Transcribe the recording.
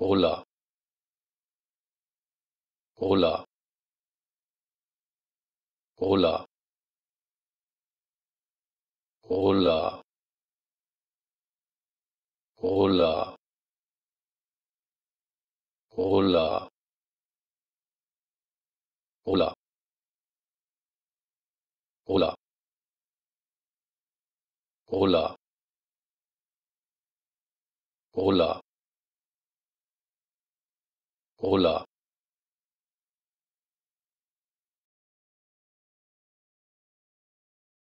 Roller Roller Roller Roller Roller Roller Roller Roller Roller Roller olá